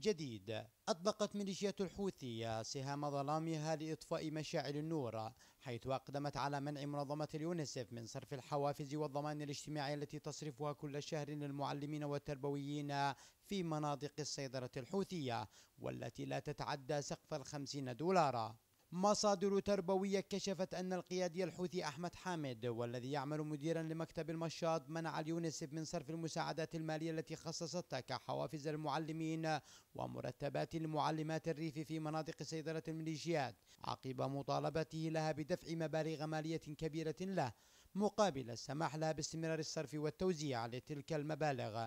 جديد أطلقت ميليشيات الحوثي سهام ظلامها لإطفاء مشاعل النور حيث أقدمت على منع منظمة اليونسف من صرف الحوافز والضمان الاجتماعي التي تصرفها كل شهر للمعلمين والتربويين في مناطق السيطرة الحوثية والتي لا تتعدى سقف الخمسين دولارا مصادر تربوية كشفت أن القيادي الحوثي أحمد حامد والذي يعمل مديرا لمكتب المشاط منع اليونسف من صرف المساعدات المالية التي خصصتها كحوافز المعلمين ومرتبات المعلمات الريف في مناطق سيطرة الميليشيات عقب مطالبته لها بدفع مبالغ مالية كبيرة له مقابل السماح لها باستمرار الصرف والتوزيع لتلك المبالغ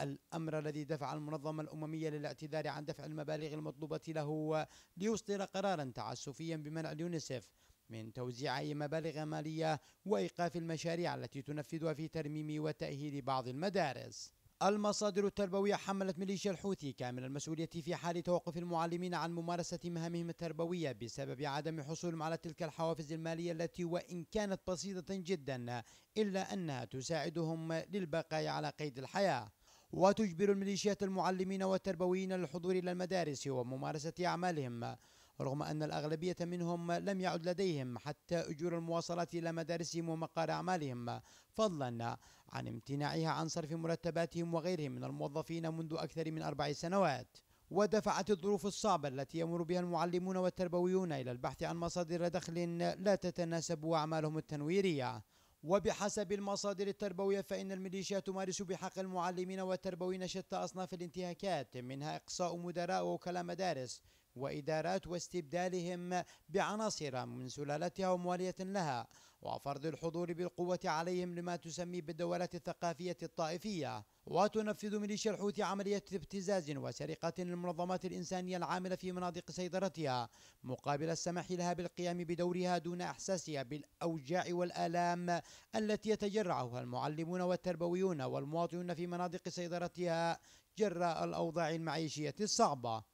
الأمر الذي دفع المنظمة الأممية للاعتذار عن دفع المبالغ المطلوبة له ليصدر قرارا تعسفيا بمنع اليونيسف من توزيع أي مبالغ مالية وإيقاف المشاريع التي تنفذها في ترميم وتأهيل بعض المدارس المصادر التربوية حملت ميليشيا الحوثي كامل المسؤولية في حال توقف المعلمين عن ممارسة مهامهم التربوية بسبب عدم حصولهم على تلك الحوافز المالية التي وإن كانت بسيطة جدا إلا أنها تساعدهم للبقاء على قيد الحياة وتجبر الميليشيات المعلمين والتربويين للحضور إلى المدارس وممارسة أعمالهم رغم أن الأغلبية منهم لم يعد لديهم حتى أجور المواصلات إلى مدارسهم ومقار أعمالهم فضلا عن امتناعها عن صرف مرتباتهم وغيرهم من الموظفين منذ أكثر من أربع سنوات ودفعت الظروف الصعبة التي يمر بها المعلمون والتربويون إلى البحث عن مصادر دخل لا تتناسب أعمالهم التنويرية وبحسب المصادر التربوية فإن الميليشيا تمارس بحق المعلمين والتربويين شتى أصناف الانتهاكات منها إقصاء مدراء ووكلاء مدارس وإدارات واستبدالهم بعناصر من سلالتها وموالية لها وفرض الحضور بالقوة عليهم لما تسمي بالدولة الثقافية الطائفية وتنفذ ميليشيا الحوثي عملية ابتزاز وسرقة للمنظمات الإنسانية العاملة في مناطق سيطرتها مقابل السماح لها بالقيام بدورها دون إحساسها بالأوجاع والآلام التي يتجرعها المعلمون والتربويون والمواطنون في مناطق سيطرتها جراء الأوضاع المعيشية الصعبة